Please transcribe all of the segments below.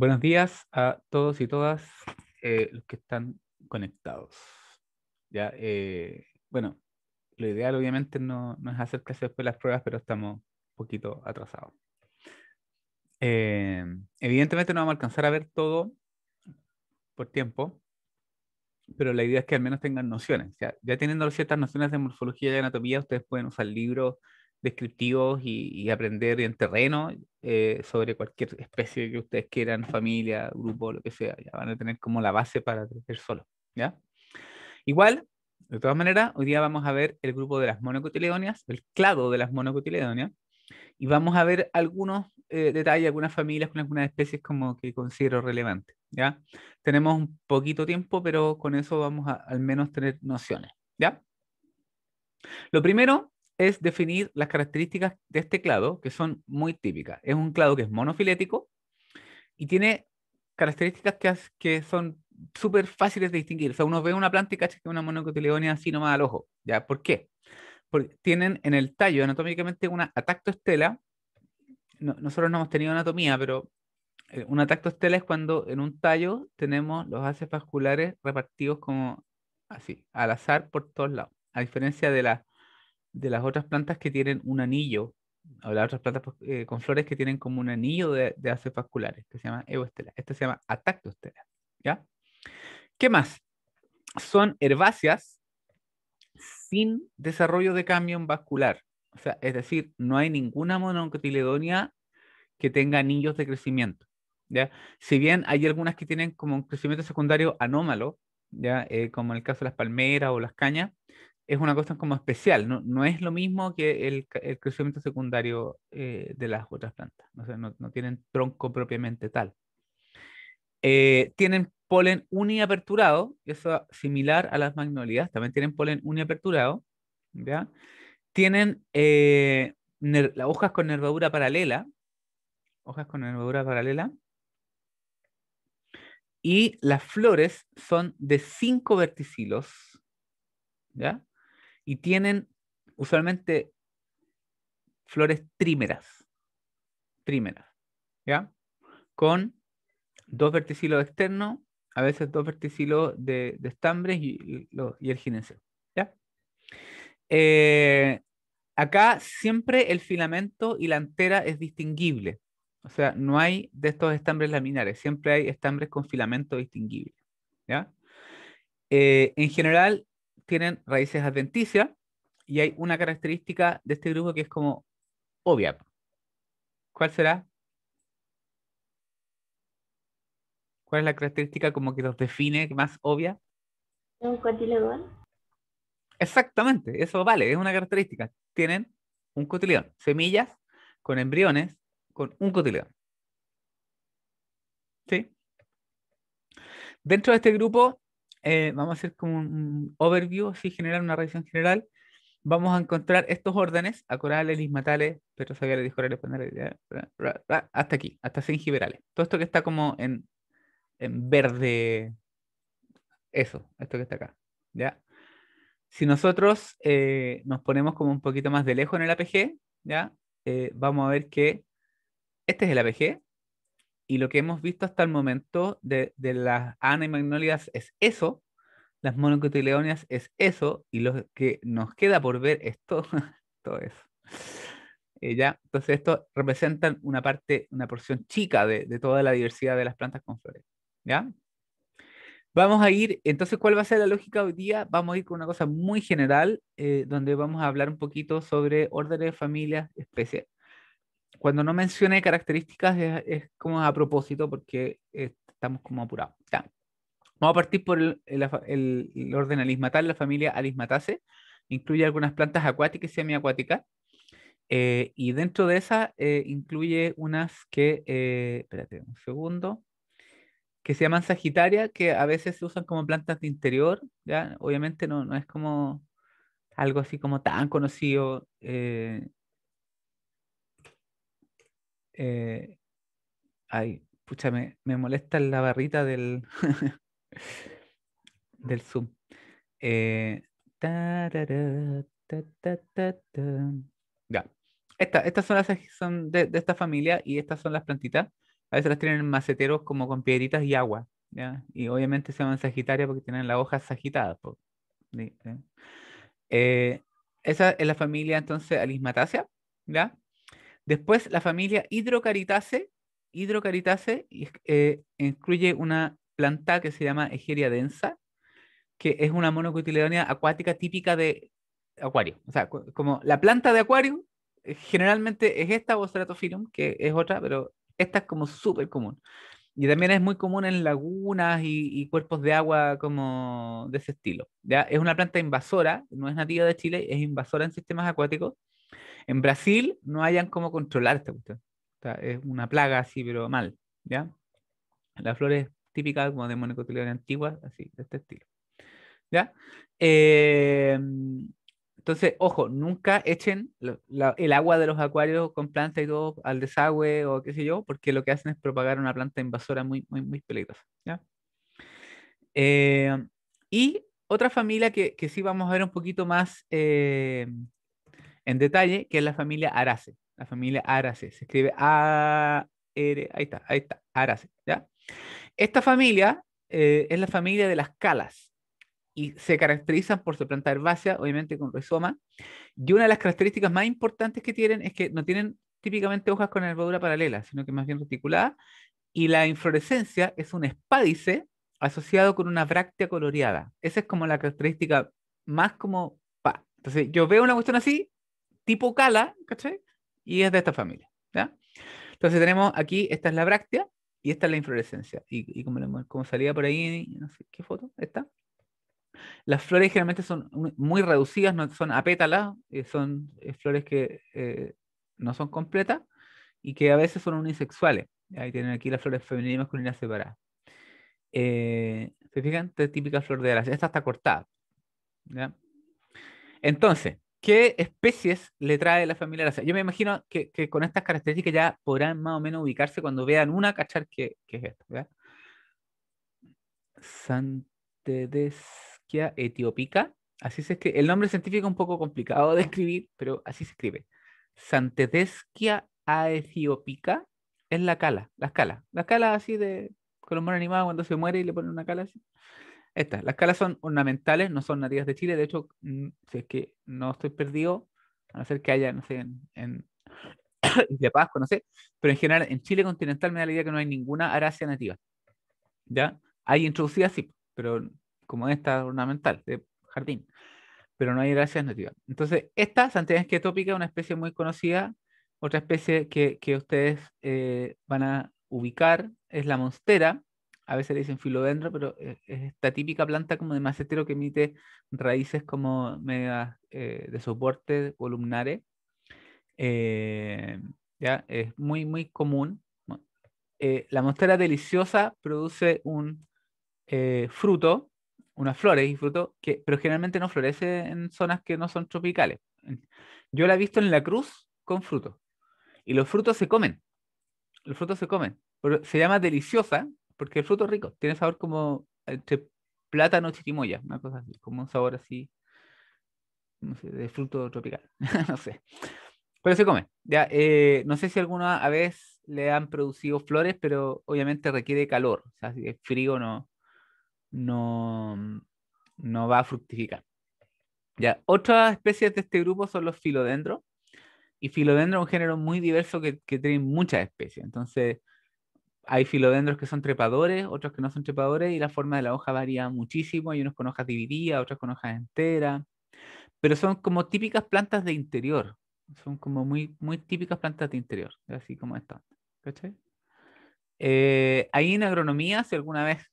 Buenos días a todos y todas eh, los que están conectados. Ya, eh, bueno, lo ideal obviamente no, no, es hacer clases después de las pruebas, pero estamos un poquito atrasados. Eh, evidentemente no vamos a alcanzar a ver todo por tiempo, pero la idea es que al menos tengan nociones. Ya, ya teniendo ciertas nociones de morfología y anatomía, ustedes pueden usar libros descriptivos y, aprender en terreno eh, sobre cualquier especie que ustedes quieran, familia, grupo, lo que sea. Ya van a tener como la base para crecer solo. ¿ya? Igual, de todas maneras, hoy día vamos a ver el grupo de las monocotiledonias, el clado de las monocotiledonias, y vamos a ver algunos eh, detalles, algunas familias con algunas especies como que considero relevantes. ¿ya? Tenemos un poquito tiempo, pero con eso vamos a al menos tener nociones. ¿ya? Lo primero es definir las características de este clado, que son muy típicas. Es un clado que es monofilético y tiene características que, que son súper fáciles de distinguir. O sea, uno ve una planta y cacha que es una monocotiledonia así nomás al ojo. ¿ya? ¿Por qué? Porque tienen en el tallo anatómicamente una atactostela. No, nosotros no hemos tenido anatomía, pero eh, una atactostela es cuando en un tallo tenemos los haces vasculares repartidos como así, al azar por todos lados. A diferencia de las de las otras plantas que tienen un anillo, o las otras plantas pues, eh, con flores que tienen como un anillo de, de haces vasculares, que se llama Eustela. esta se llama Atactostela. ¿Ya? ¿Qué más? Son herbáceas sin desarrollo de cambio vascular. O sea, es decir, no hay ninguna monocotiledonia que tenga anillos de crecimiento. ¿ya? Si bien hay algunas que tienen como un crecimiento secundario anómalo, ¿ya? Eh, como en el caso de las palmeras o las cañas, es una cosa como especial, no, es lo mismo que el, crecimiento secundario eh, de las otras plantas, no, tienen tronco propiamente tal. Eh, tienen polen uniaperturado, eso similar a las magnolias, también tienen polen uniaperturado, ¿ya? Tienen eh, las hojas con nervadura paralela, hojas con nervadura paralela, y las flores son de cinco verticilos, ¿ya? y tienen usualmente flores trímeras. Trímeras. ¿Ya? Con dos verticilos externos, a veces dos verticilos de, estambres y, el gineceo. ¿Ya? Eh, acá siempre el filamento y la antera es distinguible. O sea, no hay de estos estambres laminares, siempre hay estambres con filamento distinguible. ¿ya? Eh, en general, tienen raíces adventicias y hay una característica de este grupo que es como obvia. ¿Cuál será? ¿Cuál es la característica como que los define más obvia? Un cotiledón. Exactamente, eso vale, es una característica. Tienen un cotiledón, semillas con embriones con un cotiledón. ¿Sí? Dentro de este grupo eh, vamos a hacer como un overview, así generar una revisión general. Vamos a encontrar estos órdenes, acorales, lismatales, pero sabiales, discorales, hasta aquí, hasta giberales. Todo esto que está como en, en verde, eso, esto que está acá, ¿ya? Si nosotros eh, nos ponemos como un poquito más de lejos en el APG, ¿ya? Eh, vamos a ver que este es el APG, y lo que hemos visto hasta el momento de, las Ana Magnolias es eso, las monocotileonias es eso, y lo que nos queda por ver es todo, eso. Eh, entonces, esto representan una parte, una porción chica de, toda la diversidad de las plantas con flores. ¿Ya? Vamos a ir, entonces, ¿cuál va a ser la lógica hoy día? Vamos a ir con una cosa muy general, eh, donde vamos a hablar un poquito sobre órdenes, de familias, especies cuando no mencioné características es, como a propósito porque estamos como apurados. Vamos a partir por el, orden Alismatal, la familia Alismataceae. Incluye algunas plantas acuáticas y semiacuáticas. Eh, y dentro de esas eh, incluye unas que, eh, espérate un segundo, que se llaman Sagitaria, que a veces se usan como plantas de interior, ¿ya? Obviamente no, no es como algo así como tan conocido, eh, ay, pucha, me, molesta la barrita del, del Zoom. Eh, ya. estas son las de, esta familia y estas son las plantitas. A veces las tienen maceteros como con piedritas y agua. Y obviamente se llaman sagitaria porque tienen las hojas sagitadas. ¿eh? esa es la familia entonces Alismatacea, ¿ya? Después, la familia Hidrocaritaceae Hidrocaritaceae eh, incluye una planta que se llama Egeria densa, que es una monocotiledónea acuática típica de acuario. O sea, como la planta de acuario eh, generalmente es esta o Ceratophyllum, que es otra, pero esta es como súper común. Y también es muy común en lagunas y, y, cuerpos de agua como de ese estilo. ¿ya? Es una planta invasora, no es nativa de Chile, es invasora en sistemas acuáticos en Brasil no hayan cómo controlar esta cuestión. es una plaga así, pero mal, ¿ya? Las flores típicas como de monocotilones antiguas, así, de este estilo. ¿Ya? Em, entonces, ojo, nunca echen el agua de los acuarios con planta y todo al desagüe o qué sé yo, porque lo que hacen es propagar una planta invasora muy, muy, peligrosa. ¿ya? Em, y otra familia que, que, sí vamos a ver un poquito más em, en detalle, que es la familia Arace. La familia Arace. Se escribe A. R, ahí está, ahí está, Arace. ¿ya? Esta familia eh, es la familia de las calas y se caracterizan por su planta herbácea, obviamente con rizoma. Y una de las características más importantes que tienen es que no tienen típicamente hojas con nervadura paralela, sino que más bien reticulada. Y la inflorescencia es un espádice asociado con una bráctea coloreada. Esa es como la característica más como... Pa. Entonces, yo veo una cuestión así tipo cala, ¿cachai? Y es de esta familia, ¿ya? Entonces tenemos aquí, esta es la bráctea y esta es la inflorescencia. Y, como, salía por ahí, no sé qué foto, esta. Las flores generalmente son muy reducidas, no son apétalas, eh, son eh, flores que eh, no son completas y que a veces son unisexuales. Ahí tienen aquí las flores femeninas y masculinas separadas. Eh, ¿Se fijan? Esta es típica flor de Alas. Esta está cortada. ¿ya? Entonces, ¿Qué especies le trae la familia Yo me imagino que, con estas características ya podrán más o menos ubicarse cuando vean una, cachar que, es esto. ¿verdad? Santedesquia etiopica. Así es que El nombre científico es un poco complicado de escribir, pero así se escribe. Santedesquia Etiopica es la cala, las calas. Las calas así de con animado cuando se muere y le ponen una cala así. Estas, las calas son ornamentales, no son nativas de Chile. De hecho, mm, si es que no estoy perdido, a no ser que haya, no sé, en, en de Pascua, no sé. Pero en general, en Chile continental me da la idea que no hay ninguna arácea nativa. ¿Ya? Hay introducidas, sí, pero como esta ornamental, de jardín. Pero no hay aráceas nativas. Entonces, esta Santiago esquetópica una especie muy conocida. Otra especie que, ustedes eh, van a ubicar es la monstera, a veces le dicen filodendro, pero eh, es esta típica planta como de macetero que emite raíces como medias eh, de soporte columnares. Eh, ya, es muy, muy común. la monstera deliciosa produce un fruto, unas flores y fruto, que, pero generalmente no florece en zonas que no son tropicales. Yo la he visto en la cruz con fruto. Y los frutos se comen. Los frutos se comen. se llama deliciosa porque el fruto es rico, tiene sabor como entre eh, plátano chirimoya, una cosa así, como un sabor así, no sé, de fruto tropical, no sé. Pero se come. Ya, eh, no sé si alguna vez le han producido flores, pero obviamente requiere calor. O sea, si es frío no, no, mm, no va a fructificar. Ya, otras especies de este grupo son los filodendros. Y filodendro es un género muy diverso que, que tiene muchas especies. Entonces, hay filodendros que son trepadores, otros que no son trepadores, y la forma de la hoja varía muchísimo. Hay unos con hojas divididas, otros con hojas enteras. Pero son como típicas plantas de interior. Son como muy, muy típicas plantas de interior, así como están, ¿Cachai? Eh, ahí en agronomía, si alguna vez,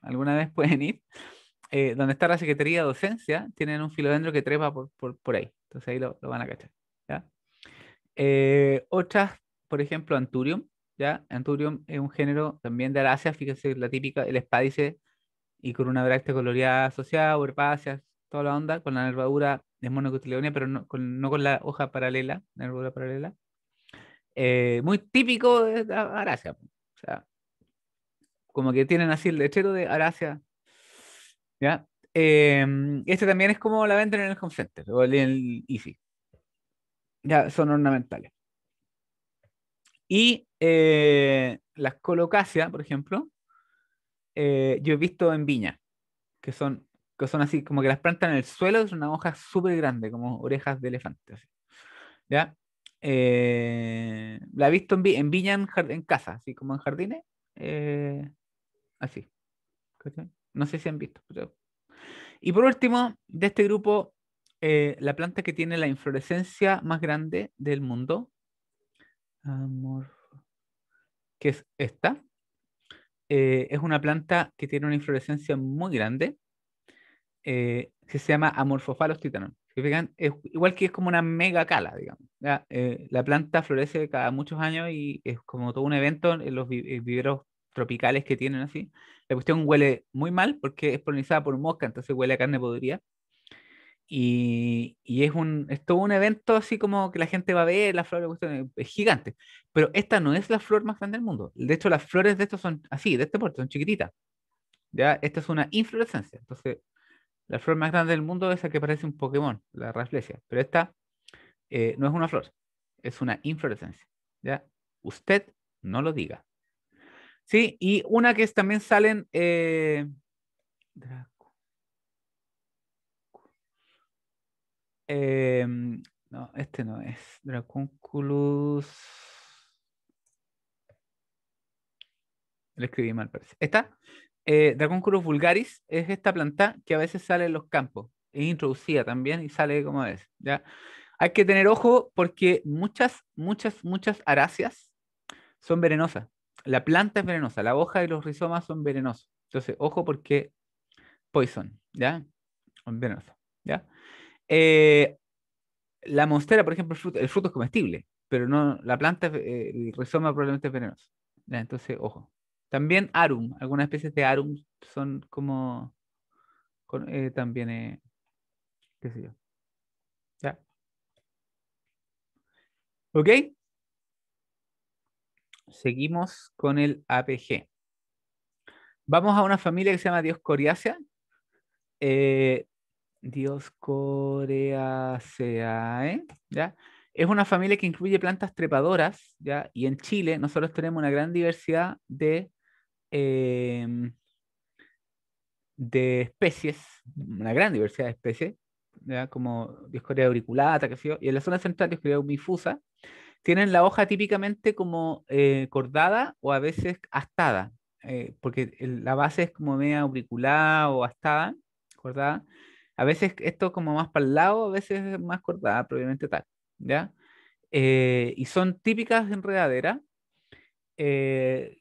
alguna vez pueden ir, eh, donde está la Secretaría de Docencia, tienen un filodendro que trepa por, por, por ahí. Entonces ahí lo, van a cachar. Eh, otras, por ejemplo, Anturium, ¿ya? Anturium es un género también de Arasia, fíjense la típica, el espádice y con una bráctea coloreada asociada, herbáceas, toda la onda, con la nervadura de monocotiledonia, pero no con, la hoja paralela, nervadura paralela. Eh, muy típico de arácea, o sea, como que tienen así el lechero de arácea, ¿ya? Em, este también es como la venden en el home center o el Easy. Ya, son ornamentales. Y eh, las colocáceas, por ejemplo, eh, yo he visto en viña, que son, que son así, como que las plantan en el suelo, es una hoja súper grande, como orejas de elefante. ¿Ya? Eh, la he visto en, vi en viña, en, casa, así como en jardines, así. No sé si han visto. Y por último, de este grupo, la planta que tiene la inflorescencia más grande del mundo, Amorfo. ¿Qué es esta? Eh, es una planta que tiene una inflorescencia muy grande eh, se llama Amorphophallus titanum. Es, igual que es como una mega cala, digamos. Eh, la, planta florece cada muchos años y es como todo un evento en los viveros tropicales que tienen así. La cuestión huele muy mal porque es polinizada por mosca, entonces huele a carne podrida. Y, es un es todo un evento así como que la gente va a ver la flor es gigante pero esta no es la flor más grande del mundo de hecho las flores de estos son así de este porte son chiquititas ya esta es una inflorescencia entonces la flor más grande del mundo es la que parece un Pokémon la Rafflesia pero esta eh, no es una flor es una inflorescencia ya usted no lo diga sí y una que también salen eh, Em, no, este no es. Dracunculus. Lo escribí mal, parece. Esta. Eh, Dracunculus vulgaris es esta planta que a veces sale en los campos. Es introducida también y sale como es. ¿ya? Hay que tener ojo porque muchas, muchas, muchas aráceas son venenosas. La planta es venenosa, la hoja y los rizomas son venenosos. Entonces, ojo porque poison, ¿ya? Venenoso, ¿ya? Eh, la monstera, por ejemplo, el fruto, es comestible, pero no la planta, eh, resoma, probablemente es venenoso. Entonces, ojo. También arum, algunas especies de arum son como eh, también, qué sé yo. ¿Ya? ¿Ok? Seguimos con el APG. Vamos a una familia que se llama Dioscoriacea. Eh, Dioscoreaceae, ¿eh? ¿ya? Es una familia que incluye plantas trepadoras, ¿ya? Y en Chile nosotros tenemos una gran diversidad de, em, de especies, una gran diversidad de especies, ¿ya? Como Dioscorea auriculata, qué sé y en la zona central Dioscorea umifusa, tienen la hoja típicamente como eh, cordada o a veces astada, eh, porque la base es como media auriculada o astada, cordada, a veces esto como más para el lado, a veces más cortada, probablemente tal, ¿ya? Eh, y son típicas de enredadera. Eh,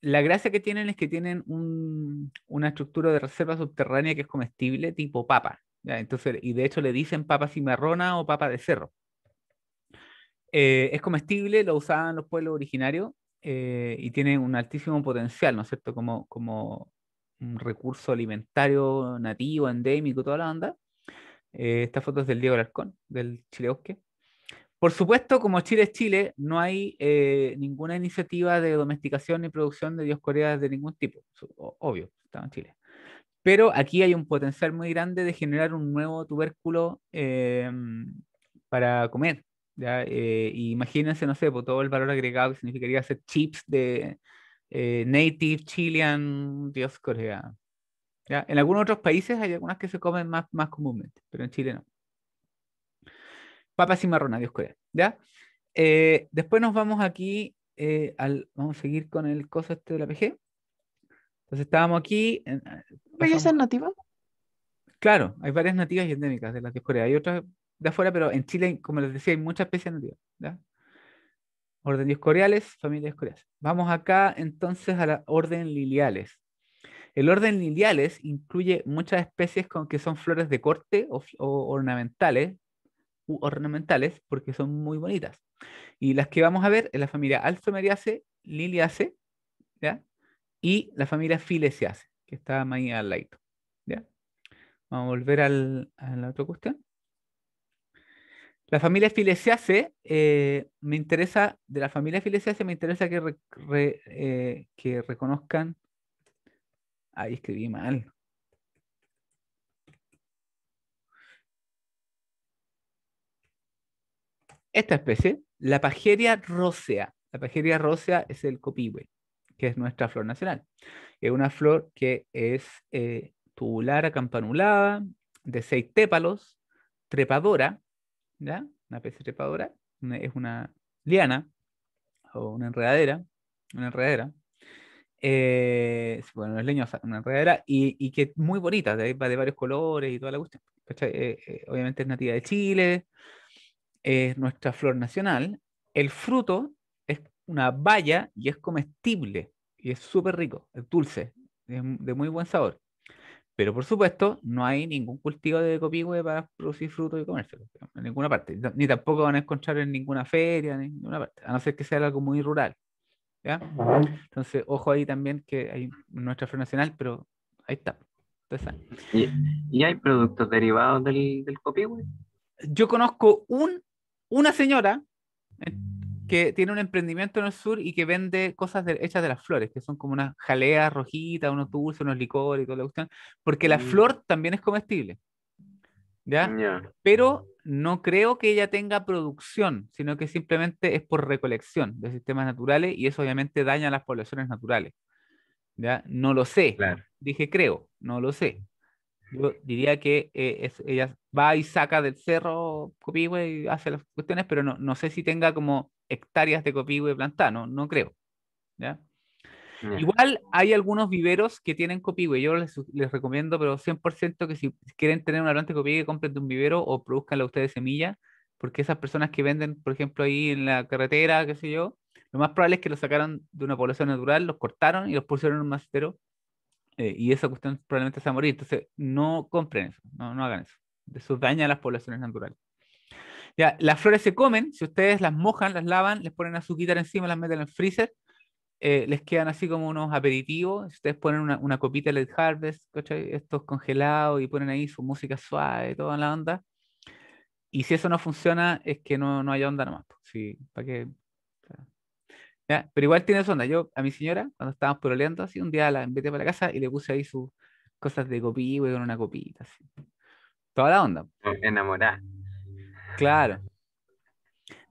la gracia que tienen es que tienen una estructura de reserva subterránea que es comestible tipo papa. Entonces, y de hecho le dicen papa cimarrona o papa de cerro. Eh, es comestible, lo usaban los pueblos originarios y tiene un altísimo potencial, ¿no es cierto? Como, como un recurso alimentario nativo, endémico, toda la onda. Eh, esta foto es del Diego Alarcón, del Chileosque. Por supuesto, como Chile es Chile, no hay eh, ninguna iniciativa de domesticación ni producción de dioscoreas de ningún tipo. Obvio, estaba en Chile. Pero aquí hay un potencial muy grande de generar un nuevo tubérculo em, para comer. ¿ya? Eh, imagínense, no sé, por pues, todo el valor agregado que significaría hacer chips de, eh, native, chilean, dios corea ¿Ya? En algunos otros países hay algunas que se comen más, más comúnmente, pero en Chile no. Papas y marrona, Dios ¿ya? Eh, después nos vamos aquí, eh, al, vamos a seguir con el coso este de la PG. Entonces estábamos aquí. En, ¿Belleza nativa? Claro, hay varias nativas y endémicas de las Dioscorea. Hay otras de afuera, pero en Chile, como les decía, hay muchas especies nativas. ¿ya? Orden familias familia Vamos acá entonces a la orden Liliales. El orden Liliales incluye muchas especies con que son flores de corte o, ornamentales, u ornamentales, porque son muy bonitas. Y las que vamos a ver es la familia Alzomeriace, Liliaceae, ¿ya? Y la familia Filesiace, que está ahí al lado. ¿ya? Vamos a volver a la otra cuestión. La familia Filesiase, eh, me interesa, de la familia me interesa que, eh, reconozcan. Ahí escribí mal. Esta especie, la pajeria rosea. La pajeria rosea es el copihue, que es nuestra flor nacional. Es una flor que es eh, tubular, acampanulada, de seis tépalos, trepadora, una pez trepadora es una liana o una enredadera, una enredadera. Eh, bueno, es leñosa, una enredadera y, que es muy bonita, de, de varios colores y toda la gusta eh, eh, obviamente es nativa de Chile, es nuestra flor nacional. El fruto es una baya y es comestible y es súper rico, es dulce, es de muy buen sabor. Pero por supuesto, no hay ningún cultivo de copihue para producir frutos y comercio en ninguna parte. Ni tampoco van a encontrar en ninguna feria, en ninguna parte, a no ser que sea algo muy rural. ¿ya? Entonces, ojo ahí también que hay nuestra flor nacional, pero ahí está. ¿Y, hay productos derivados del, del copihue? Yo conozco un, una señora que tiene un emprendimiento en el sur y que vende cosas hechas de las flores, que son como unas jaleas rojitas, unos dulces, unos licores y toda la cuestión, porque la mm. flor también es comestible. ¿Ya? Pero no creo que ella tenga producción, sino que simplemente es por recolección de sistemas naturales y eso obviamente daña a las poblaciones naturales. ¿Ya? No lo sé. Dije creo, no lo sé. Yo diría que eh, ella va y saca del cerro copihue y hace las cuestiones, pero no, no sé si tenga como hectáreas de copihue plantada, no, no creo. Mm. Igual hay algunos viveros que tienen copihue, yo les, recomiendo, pero 100% que si quieren tener una planta de copihue, compren de un vivero o produzcanla ustedes semilla, porque esas personas que venden, por ejemplo, ahí en la carretera, qué sé yo, lo más probable es que lo sacaron de una población natural, los cortaron y los pusieron en un macetero, eh, y esa cuestión probablemente se va a morir. Entonces, no compren eso, no, no hagan eso. Eso daña a las poblaciones naturales. Ya, las flores se comen, si ustedes las mojan, las lavan, les ponen azúcar encima, las meten en el freezer, eh, les quedan así como unos aperitivos. Si ustedes ponen una, copita de Led Harvest, estos congelados y ponen ahí su música suave toda la onda. Y si eso no funciona, es que no, no hay onda nomás. Pues, sí, ¿para qué? Ya, pero igual tiene su onda. Yo, a mi señora, cuando estábamos pololeando, así, un día la invité para la casa y le puse ahí sus cosas de copi güey, con una copita, así. Toda la onda. Enamorada. Claro.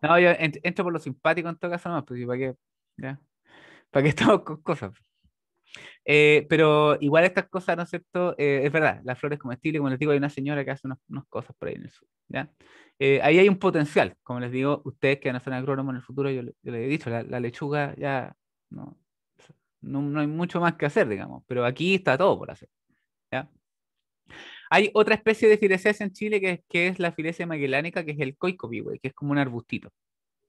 No, yo entro por lo simpático en todo caso no pues, ¿para qué? ¿Ya? ¿Para qué estamos con cosas? Eh, pero igual estas cosas, ¿no es cierto? Eh, es verdad, las flores comestibles, como les digo, hay una señora que hace unas, unas cosas por ahí en el sur. ¿ya? Eh, ahí hay un potencial, como les digo, ustedes que van a ser agrónomos en el futuro, yo, les he dicho, la, lechuga ya no, no, no, hay mucho más que hacer, digamos, pero aquí está todo por hacer. ¿ya? Hay otra especie de fileseas en Chile que, que es la filecea magellánica, que es el coico que es como un arbustito.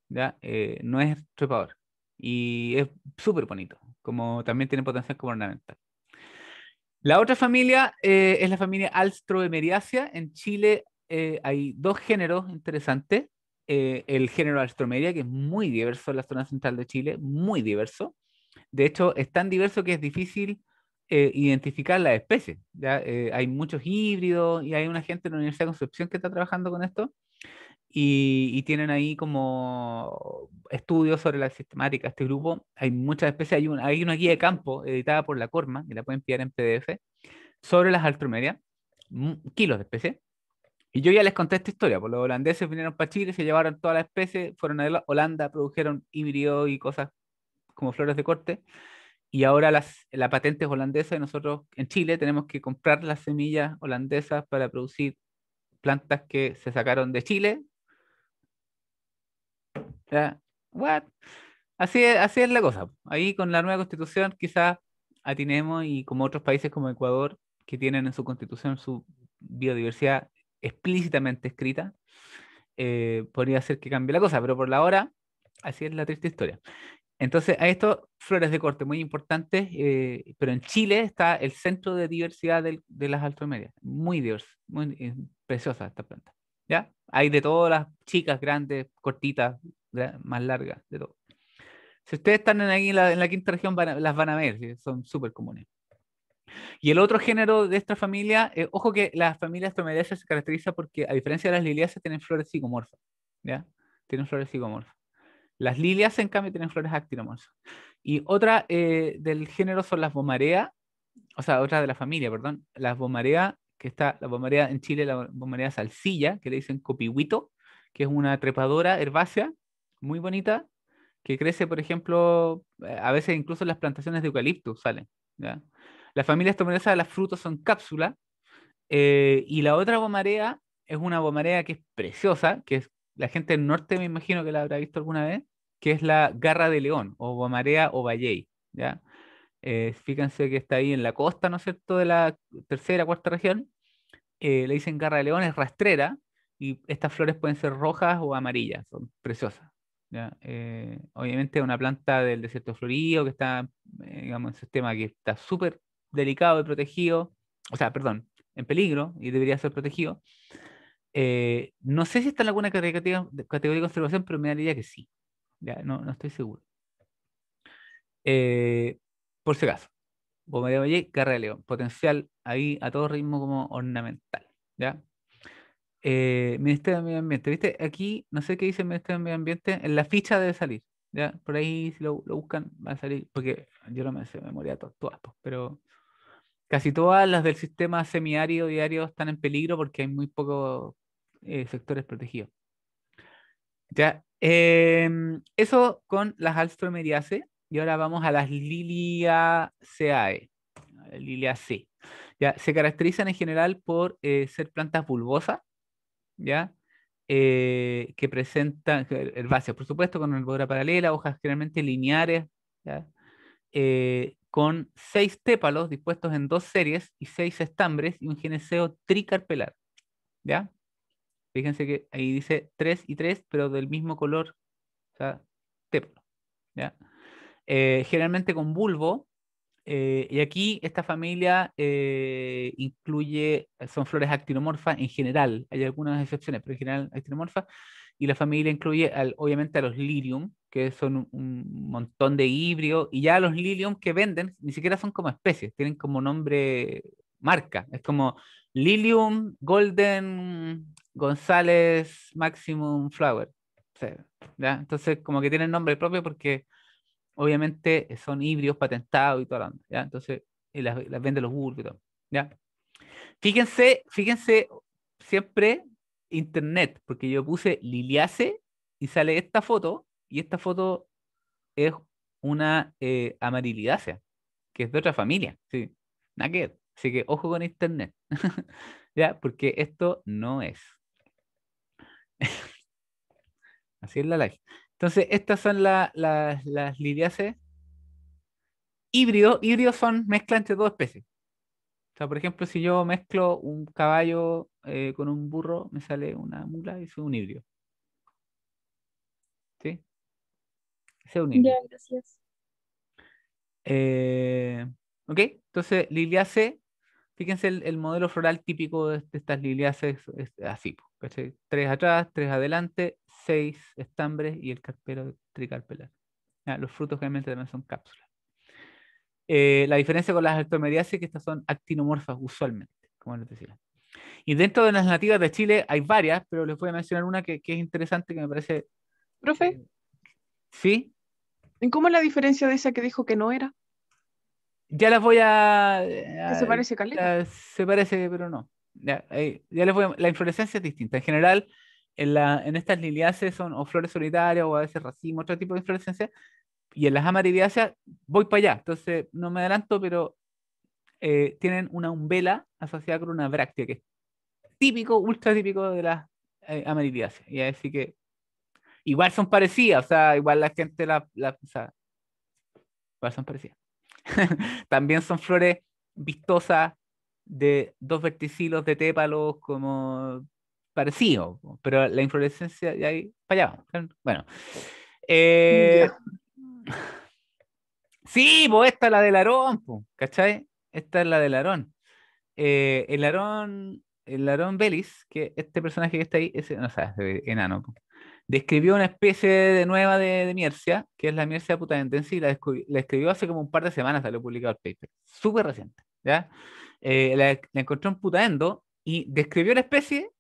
¿ya? Eh, no es trepador. Y es súper bonito, como también tiene potencial como ornamental. La otra familia eh, es la familia Alstroemeriacea. En Chile eh, hay dos géneros interesantes. el género Alstroemeria, que es muy diverso en la zona central de Chile, muy diverso. De hecho, es tan diverso que es difícil eh, identificar las especies. Eh, hay muchos híbridos y hay una gente en la Universidad de Concepción que está trabajando con esto y, tienen ahí como estudios sobre la sistemática. Este grupo, hay muchas especies, hay, hay una guía de campo editada por la Corma, que la pueden pillar en PDF, sobre las altromerias, mm, kilos de especies. Y yo ya les conté esta historia, por pues los holandeses vinieron para Chile, se llevaron todas las especies, fueron a Holanda, produjeron híbridos y cosas como flores de corte, y ahora las, la patente es holandesa y nosotros en Chile tenemos que comprar las semillas holandesas para producir plantas que se sacaron de Chile. what? Así es, así es la cosa. Ahí con la nueva constitución quizás atinemos y como otros países como Ecuador que tienen en su constitución su biodiversidad explícitamente escrita, eh, podría ser que cambie la cosa, pero por la hora, así es la triste historia. Entonces, a esto, flores de corte muy importantes, eh, pero en Chile está el centro de diversidad de las altomedias, muy diversa, muy eh, preciosa esta planta. ¿ya? Hay de todas las chicas, grandes, cortitas, más largas, de todo. Si ustedes están en, en, la, quinta región, las van a ver, son súper comunes. Y el otro género de esta familia, eh, ojo que la familia astromedeaceae se caracteriza porque, a diferencia de las liliáceas, tienen flores psicomorfas, ¿ya? Tienen flores psicomorfas. Las lilias, en cambio, tienen flores actinomorfas. Y otra eh, del género son las bomarea, o sea, otra de la familia, perdón, las bomarea, que está la bomarea en Chile, la bomarea salsilla, que le dicen copihuito, que es una trepadora herbácea muy bonita, que crece, por ejemplo, eh, a veces incluso en las plantaciones de eucalipto salen. La Las familias de las frutas son cápsulas, eh, y la otra bomarea es una bomarea que es preciosa, que es la gente del norte me imagino que la habrá visto alguna vez, que es la Garra de León, o Guamarea o Valley, ¿ya? Eh, fíjense que está ahí en la costa, ¿no es cierto?, de la tercera, cuarta región. Eh, le dicen Garra de León, es rastrera, y estas flores pueden ser rojas o amarillas, son preciosas. Eh, obviamente es una planta del desierto florido que está, digamos, en un sistema que está súper delicado y protegido, o sea, perdón, en peligro y debería ser protegido. Eh, no sé si está en alguna categoría, categoría de conservación, pero me daría que sí. Ya, no, no estoy seguro. Eh, por si acaso, Bombardier Valle, Carrera de León. Potencial ahí a todo ritmo como ornamental. ¿ya? Eh, Ministerio de Medio Ambiente. ¿Viste? Aquí, no sé qué dice el Ministerio de Medio Ambiente. En la ficha debe salir. ¿ya? Por ahí, si lo, lo buscan, va a salir. Porque yo no me sé memoria todas, pero casi todas las del sistema Semiario, diario están en peligro porque hay muy poco eh, sectores protegidos. Ya, em, eso con las Alstromeriaceae y ahora vamos a las Liliaceae, Liliaceae. Ya, se caracterizan en general por eh, ser plantas bulbosas, ¿ya? Eh, que presentan herbáceas, por supuesto, con nervadura paralela, hojas generalmente lineares, con seis tépalos dispuestos en dos series y seis estambres y un geneseo tricarpelar. ¿ya? Fíjense que ahí dice 3 y 3, pero del mismo color, o sea, teplo. ¿ya? Eh, generalmente con bulbo. Eh, y aquí esta familia eh, incluye, son flores actinomorfas en general, hay algunas excepciones, pero en general actinomorfas, y la familia incluye al, obviamente a los lirium, que son un, montón de híbridos, y ya los lirium que venden ni siquiera son como especies, tienen como nombre marca, es como lilium golden González Maximum Flower. ¿ya? Entonces, como que el nombre propio porque obviamente son híbridos patentados y todo lo ¿ya? Entonces, y las, vende venden los burros ¿ya? Fíjense, fíjense siempre internet, porque yo puse Liliace y sale esta foto, y esta foto es una eh, amarilidácea, que es de otra familia, sí, Así que ojo con internet, ¿ya? Porque esto no es. Así es la live. Entonces, estas son las liliaces Híbridos, híbridos son mezcla entre dos especies. O sea, por ejemplo, si yo mezclo un caballo eh, con un burro, me sale una mula y es un híbrido. ¿Sí? es un híbrido. gracias. Eh, ok, entonces Liliaces, fíjense el, modelo floral típico de, estas liliaces así. Tres atrás, tres adelante, seis estambres y el carpelo tricarpelar. los frutos generalmente también son cápsulas. Eh, la diferencia con las altomedias es que estas son actinomorfas usualmente, como les decía. Y dentro de las nativas de Chile hay varias, pero les voy a mencionar una que, es interesante, que me parece... Profe. Eh, ¿Sí? ¿En cómo es la diferencia de esa que dijo que no era? Ya las voy a... se parece se parece, pero no. Ya, les voy la inflorescencia es distinta. En general, en, la, en estas liliáceas son o flores solitarias o a veces racimos otro tipo de inflorescencia. Y en las amaridiáceas voy para allá. Entonces, no me adelanto, pero eh, tienen una umbela asociada con una bráctea, que es típico, ultra típico de las eh, Y así que igual son parecidas, o sea, igual la gente la, la igual son parecidas. También son flores vistosas, de dos verticilos de tépalos como parecidos, pero la inflorescencia de ahí para allá. Bueno. Eh, sí, esta es la del arón, ¿cachai? Esta es la del arón. Eh, el arón, el arón Belis, que este personaje que está ahí, es, no sabes, enano, describió una especie de nueva de, de, miercia, que es la miercia Puta y la, la, escribió hace como un par de semanas, salió publicado el paper, súper reciente, ¿ya? Eh, la, encontró en Putaendo y describió la especie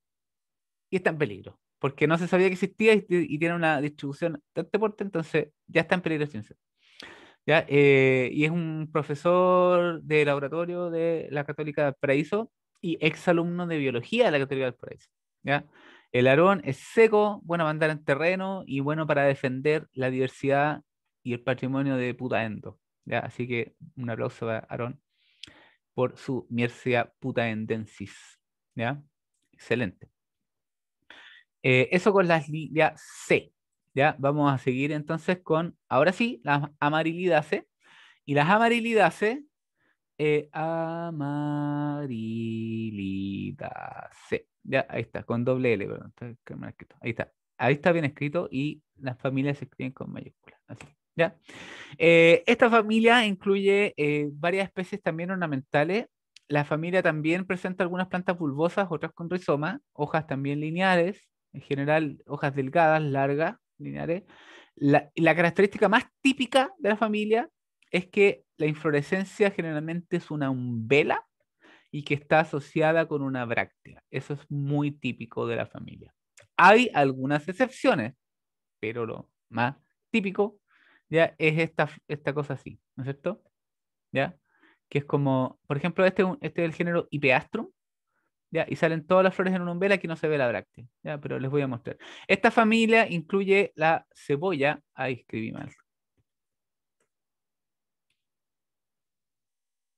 y está en peligro, porque no se sabía que existía y, tiene una distribución tan deporte, entonces ya está en peligro extinción. ¿Ya? Eh, y es un profesor de laboratorio de la Católica del Paraíso y exalumno de biología de la Católica del Paraíso. ¿ya? El arón es seco, bueno para andar en terreno y bueno para defender la diversidad y el patrimonio de Putaendo. ¿ya? Así que un aplauso a Aarón por su Miercia putaendensis. ¿Ya? Excelente. Eh, eso con las líneas C. ¿Ya? Vamos a seguir entonces con, ahora sí, las amarilidace. Y las amarilidace, eh, amarilidace. Ya, ahí está, con doble L, perdón. Ahí está. Ahí está bien escrito y las familias se escriben con mayúsculas. Así. Eh, esta familia incluye eh, varias especies también ornamentales. La familia también presenta algunas plantas bulbosas, otras con rizoma, hojas también lineares, en general hojas delgadas, largas, lineares. La, la característica más típica de la familia es que la inflorescencia generalmente es una umbela y que está asociada con una bráctea. Eso es muy típico de la familia. Hay algunas excepciones, pero lo más típico es esta, esta cosa así, ¿no es cierto? ¿Ya? Que es como, por ejemplo, este, este es el género Ipeastrum, Y salen todas las flores en una umbela aquí no se ve la bráctea, Pero les voy a mostrar. Esta familia incluye la cebolla, ahí escribí mal.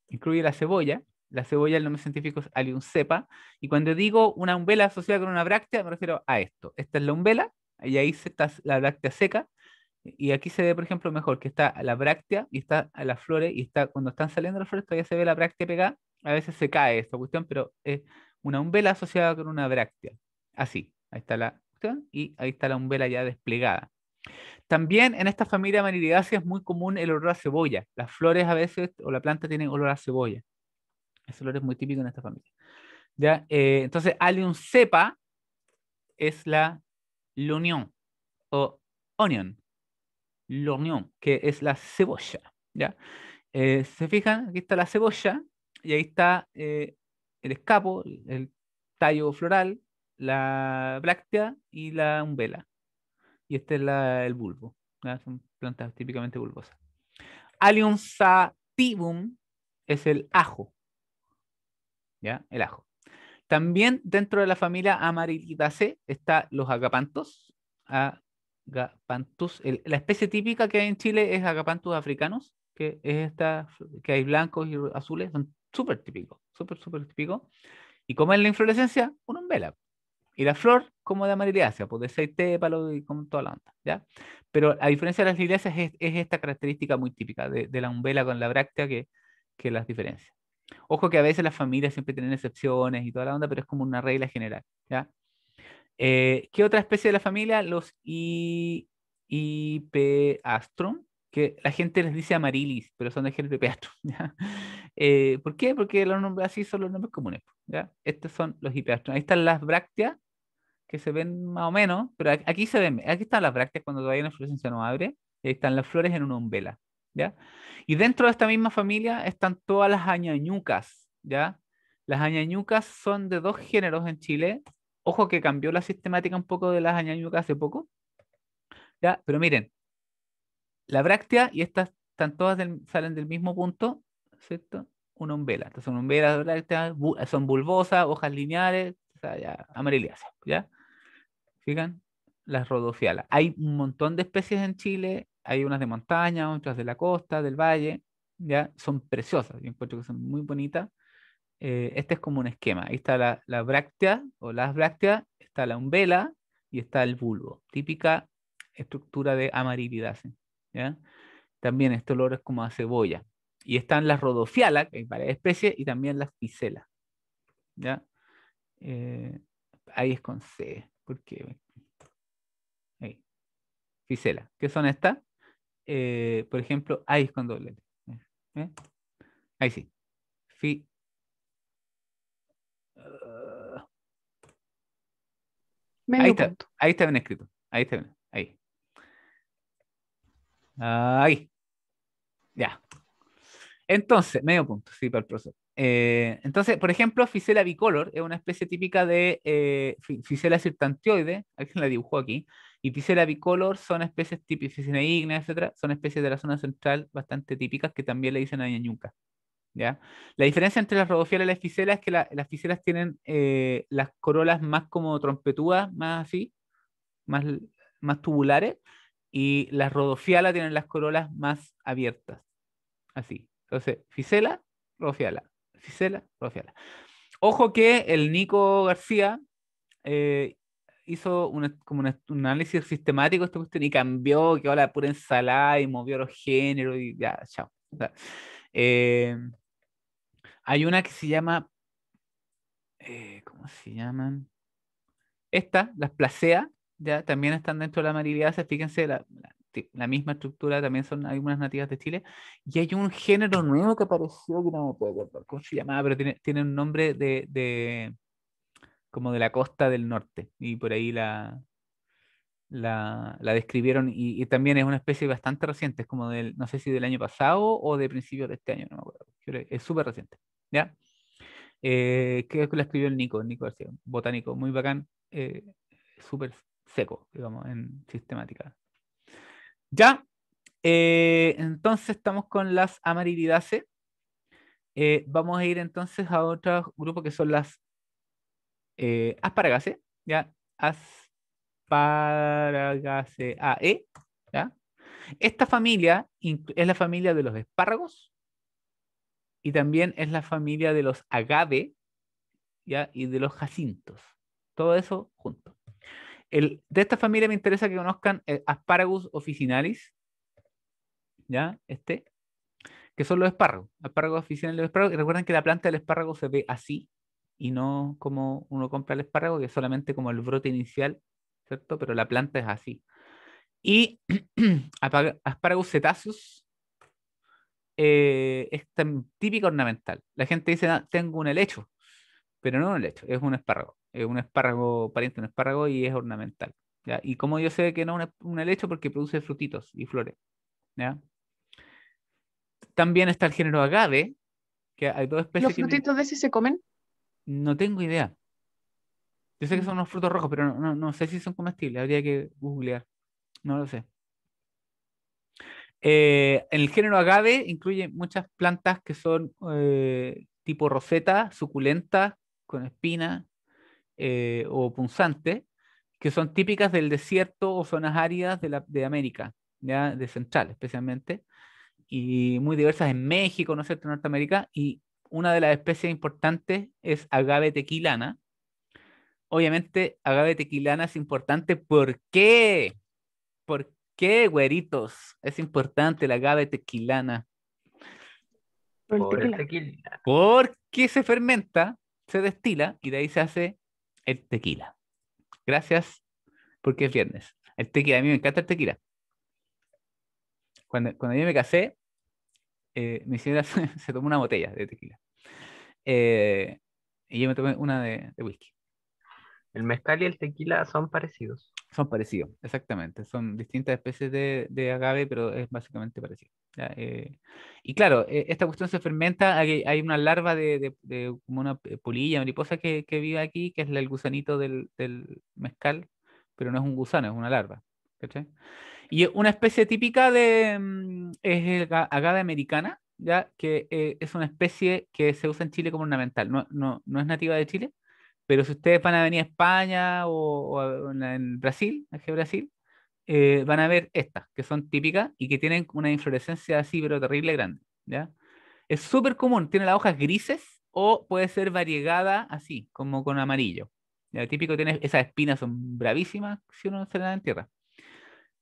Incluye la cebolla, la cebolla, el nombre científico es cepa y cuando digo una umbela asociada con una bráctea, me refiero a esto. Esta es la umbela, y ahí está la bráctea seca, y aquí se ve, por ejemplo, mejor que está la bráctea y está a las flores y está cuando están saliendo las flores todavía se ve la bráctea pegada. A veces se cae esta cuestión, pero es una umbela asociada con una bráctea. Así, ahí está la cuestión y ahí está la umbela ya desplegada. También en esta familia Maniridácea es muy común el olor a cebolla. Las flores a veces o la planta tiene olor a cebolla. Ese olor es muy típico en esta familia. ¿Ya? Eh, entonces, Allium cepa es la l'union o onion, l'oignon, que es la cebolla. ¿ya? Eh, se fijan, aquí está la cebolla y ahí está eh, el escapo, el tallo floral, la bráctea y la umbela. Y este es el bulbo. Son plantas típicamente bulbosas. Allium sativum es el ajo. ¿Ya? El ajo. También dentro de la familia Amaryllidaceae está los agapantos, la especie típica que hay en Chile es Agapanthus africanos, que es esta, que hay blancos y azules, son súper típicos, súper, súper típicos. Y como es la inflorescencia, una umbela Y la flor, como de amariliácea, pues de seis palo y con toda la onda, ¿ya? Pero a diferencia de las liliáceas, es, esta característica muy típica de, la umbela con la bráctea que, que las diferencia. Ojo que a veces las familias siempre tienen excepciones y toda la onda, pero es como una regla general, ¿ya? Eh, ¿Qué otra especie de la familia? Los I, Ipeastrum, que la gente les dice amarilis, pero son de gente peastrum. Eh, ¿Por qué? Porque los nombres así son los nombres comunes. Estos son los Ipeastrum. Ahí están las brácteas, que se ven más o menos, pero aquí se ven, aquí están las brácteas cuando todavía no se no abre, ahí están las flores en una umbela. ¿Ya? Y dentro de esta misma familia están todas las añañucas, ¿ya? Las añañucas son de dos géneros en Chile, Ojo que cambió la sistemática un poco de las añayucas hace poco. ¿ya? Pero miren, la bráctea y estas están todas salen del mismo punto, ¿cierto? Una umbela. Estas son umbelas son bulbosas, hojas lineales, o ya, Fijan, las rodofialas. Hay un montón de especies en Chile, hay unas de montaña, otras de la costa, del valle, ¿ya? Son preciosas, yo encuentro que son muy bonitas. Eh, este es como un esquema. Ahí está la, la bráctea o las brácteas, está la umbela y está el bulbo. Típica estructura de amarilidase ¿ya? También este olor es como a cebolla. Y están las rodofialas, que hay varias especies, y también las fiselas ¿ya? Eh, ahí es con C. ¿Por qué? Ahí. ¿Qué son estas? Eh, por ejemplo, ahí es con doble Ahí sí. Fi Medio ahí, punto. está, ahí está bien escrito. Ahí está bien. Ahí. Ahí. Ya. Entonces, medio punto, sí, para el profesor. Eh, entonces, por ejemplo, Fisela bicolor es una especie típica de eh, Fisela alguien la dibujó aquí, y Fisela bicolor son especies típicas, Fisela igna, etcétera, son especies de la zona central bastante típicas que también le dicen a la diferencia entre las rodofielas y las fiselas es que las fiselas tienen eh, las corolas más como trompetudas, más así, más, más tubulares, y las rodofialas tienen las corolas más abiertas, así. Entonces, fisela, rodofiala, fisela, rodofiala. Ojo que el Nico García eh, hizo como un análisis sistemático y cambió, que ahora pura ensalada y movió los géneros y ya, chao. Eh, hay una que se llama. Eh, ¿Cómo se llaman? Esta, las placeas, ya también están dentro de la mariliasa. Fíjense, la, misma estructura también son algunas nativas de Chile. Y hay un género nuevo que apareció que no me puedo acordar cómo se llamaba, pero tiene, un nombre de, como de la costa del norte. Y por ahí la, la, describieron. Y, también es una especie bastante reciente, es como del, no sé si del año pasado o de principios de este año, no me acuerdo. Es súper reciente. ¿ya? creo eh, que la escribió el Nico, Nico García, botánico, muy bacán, eh, súper seco, digamos, en sistemática. Ya, eh, entonces estamos con las Eh, vamos a ir entonces a otro grupo que son las asparagaceae, ¿ya? Asparagaceae, e, ¿ya? Esta familia es la familia de los espárragos, y también es la familia de los agave y de los jacintos. Todo eso junto. de esta familia me interesa que conozcan eh, Asparagus officinalis, ¿ya? Este, que son los espárragos, asparagus officinalis de los espárragos. recuerden que la planta del espárrago se ve así y no como uno compra el espárrago, que es solamente como el brote inicial, ¿cierto? Pero la planta es así. Y Asparagus cetáceos, eh, es tan típica ornamental. La gente dice, ah, tengo un helecho, pero no un helecho, es un espárrago. Es un espárrago, pariente un espárrago y es ornamental. ¿ya? Y como yo sé que no es un helecho porque produce frutitos y flores. ¿ya? También está el género agave, que hay dos especies. ¿Los frutitos de ese se comen? No tengo idea. Yo sé que mm. son unos frutos rojos, pero no, no, no sé si son comestibles. Habría que googlear. No lo sé. Eh, el género agave incluye muchas plantas que son eh, tipo roseta, suculenta, con espina eh, o punzante, que son típicas del desierto o zonas áridas de, América, de Central especialmente, y muy diversas en México, ¿no es en Norteamérica, y una de las especies importantes es agave tequilana. Obviamente, agave tequilana es importante, ¿por qué? ¿Por qué, güeritos? Es importante la agave tequilana. Por el tequila. Porque se fermenta, se destila y de ahí se hace el tequila. Gracias, porque es viernes. El tequila, a mí me encanta el tequila. Cuando, cuando yo me casé, eh, mi señora se, tomó una botella de tequila. Eh, y yo me tomé una de, de whisky. El mezcal y el tequila son parecidos. Son parecidos, exactamente. Son distintas especies de, agave, pero es básicamente parecido. Eh, y claro, eh, esta cuestión se fermenta, hay, hay una larva de, como una eh, polilla, mariposa que, vive aquí, que es el gusanito del, mezcal, pero no es un gusano, es una larva. Y una especie típica de, mm, es el agave americana, ya que es una especie que se usa en Chile como ornamental. No, no, no es nativa de Chile, pero si ustedes van a venir a España o, en Brasil, aquí Brasil, eh, van a ver estas, que son típicas y que tienen una inflorescencia así, pero terrible grande. ¿ya? Es súper común, tiene las hojas grises o puede ser variegada así, como con amarillo. ¿ya? Típico tiene, esas espinas son bravísimas si uno se las tierra,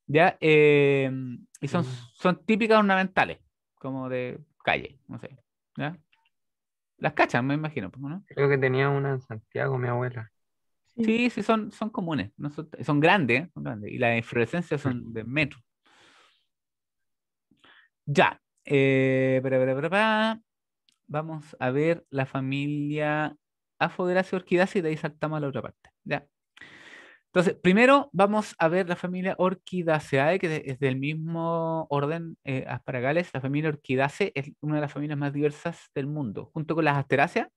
¿ya? Eh, y son, mm. son típicas ornamentales, como de calle, no sé. ¿ya? Las cachas, me imagino, pues, Creo que tenía una en Santiago, mi abuela. Sí, sí, son, son comunes, son, grandes, grandes, y las inflorescencias son de metro. Ya, eh, vamos a ver la familia Afogracia orquidácea y de ahí saltamos a la otra parte. Ya. Entonces, primero vamos a ver la familia Orchidaceae, que es del mismo orden eh, asparagales. La familia Orchidaceae es una de las familias más diversas del mundo. Junto con las Asteraceae,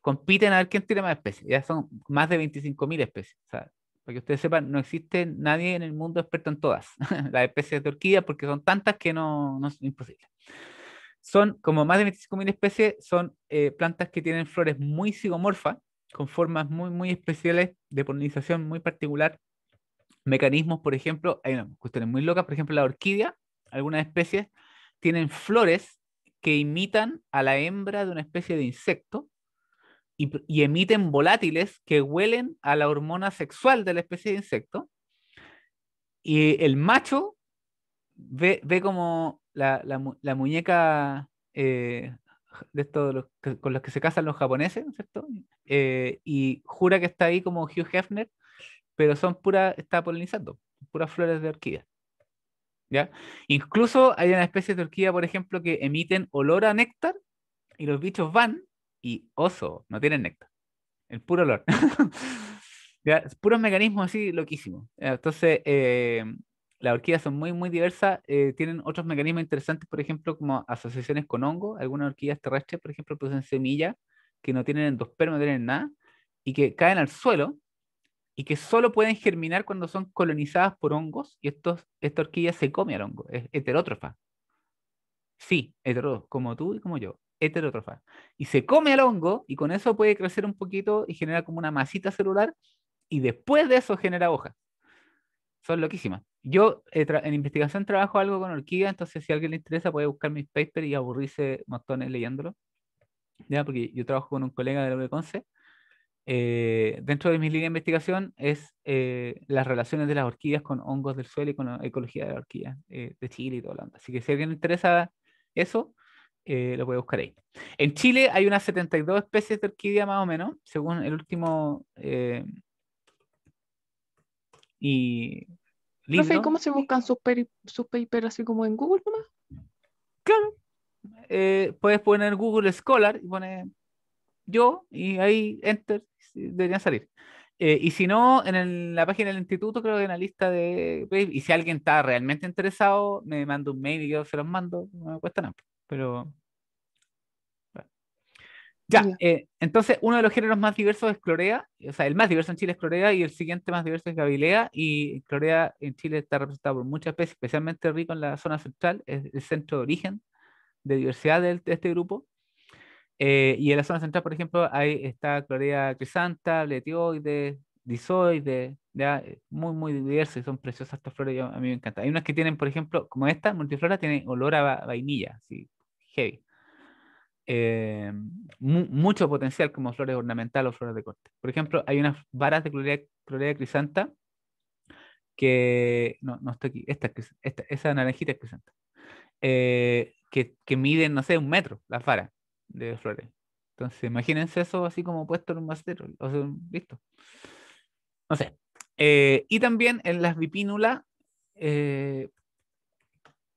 compiten a ver quién tiene más especies. Ya son más de 25.000 especies. O sea, para que ustedes sepan, no existe nadie en el mundo experto en todas las especies de orquídeas, porque son tantas que no, no es imposible. Son como más de 25.000 especies, son eh, plantas que tienen flores muy zigomorfas, con formas muy, muy especiales de polinización muy particular. Mecanismos, por ejemplo, hay cuestiones muy locas, por ejemplo, la orquídea, algunas especies tienen flores que imitan a la hembra de una especie de insecto y, emiten volátiles que huelen a la hormona sexual de la especie de insecto. Y el macho ve, ve como la, muñeca eh, de estos los con los que se casan los japoneses, ¿cierto? Eh, y jura que está ahí como Hugh Hefner, pero son pura, está polinizando, puras flores de orquídea. ¿Ya? Incluso hay una especie de orquídea, por ejemplo, que emiten olor a néctar y los bichos van y oso, no tienen néctar, el puro olor. ¿Ya? Puros mecanismos así loquísimo Entonces, eh, las orquídeas son muy, muy diversas, eh, tienen otros mecanismos interesantes, por ejemplo, como asociaciones con hongos. Algunas orquídeas terrestres, por ejemplo, producen semillas que no tienen endosperma, no tienen nada, y que caen al suelo y que solo pueden germinar cuando son colonizadas por hongos, y estos, esta orquídea se come al hongo, es heterótrofa. Sí, heterótrofa, como tú y como yo, heterótrofa. Y se come al hongo, y con eso puede crecer un poquito y genera como una masita celular, y después de eso genera hojas. Son loquísimas. Yo eh, en investigación trabajo algo con orquídeas, entonces si alguien le interesa puede buscar mis papers y aburrirse montones leyéndolo. ¿ya? Porque yo trabajo con un colega de la UB eh, dentro de mi línea de investigación es eh, las relaciones de las orquídeas con hongos del suelo y con la ecología de las orquídeas de Chile y de Holanda. Así que si a alguien le interesa eso, lo puede buscar ahí. En Chile hay unas 72 especies de orquídeas más o menos, según el último y ¿cómo se buscan sus, sus papers así como en Google nomás? Claro. Eh, puedes poner Google Scholar y pone yo y ahí enter, deberían salir. Eh, y si no, en la página del instituto, creo que en la lista de. Y si alguien está realmente interesado, me manda un mail y yo se los mando. No me cuesta nada. Pero ya, eh, entonces uno de los géneros más diversos es Clorea, o sea, el más diverso en Chile es Clorea y el siguiente más diverso es Gavilea y Clorea en Chile está representado por muchas especies, especialmente rico en la zona central, es el centro de origen de diversidad de, este grupo. Eh, y en la zona central, por ejemplo, ahí está Clorea crisanta, letioides disoides, eh, muy, muy diversas y son preciosas estas flores, a mí me encanta. Hay unas que tienen, por ejemplo, como esta, multiflora, tiene olor a vainilla, así, heavy. Eh, mucho potencial como flores ornamentales o flores de corte. Por ejemplo, hay unas varas de clorea, crisanta que, no, no estoy aquí, esta, esta, esa naranjita es crisanta, eh, que, que, miden, no sé, un metro las varas de flores. Entonces, imagínense eso así como puesto en un macetero, o sea, listo. No sé. Eh, y también en las bipínulas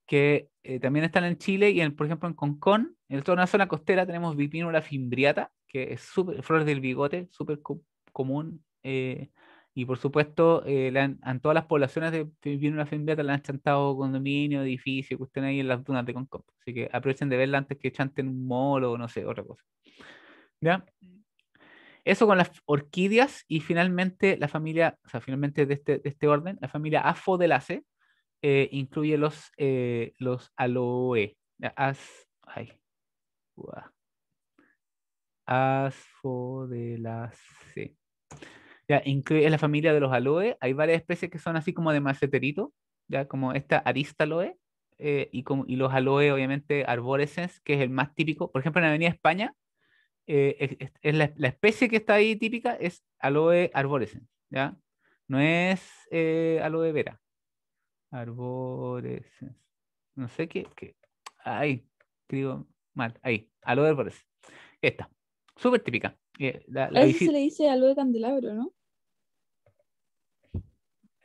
que eh, también están en Chile y, en, por ejemplo, en Concón, en toda una zona costera, tenemos Vipinula fimbriata, que es super flores del bigote, súper común. Eh, y por supuesto, eh, en todas las poblaciones de Vipinula fimbriata la han chantado condominio, edificio, que estén ahí en las dunas de Concón. Así que aprovechen de verla antes que chanten un molo o no sé, otra cosa. ¿Ya? Eso con las orquídeas y finalmente la familia, o sea, finalmente de este, de este orden, la familia Afodelace, eh, incluye los, eh, los aloe, as, ay, Ya, incluye la familia de los aloe. Hay varias especies que son así como de maceterito, ya como esta aristaloe eh, y, como, y los aloe, obviamente, arborescens, que es el más típico. Por ejemplo, en la Avenida España, eh, es, la, la, especie que está ahí típica es aloe arborescens, ya. No es aloe vera. Arbores. No sé qué, qué. Ahí, escribo mal. Ahí, aloe vera, Esta, súper típica. Eh, a eso se le dice aloe candelabro, ¿no?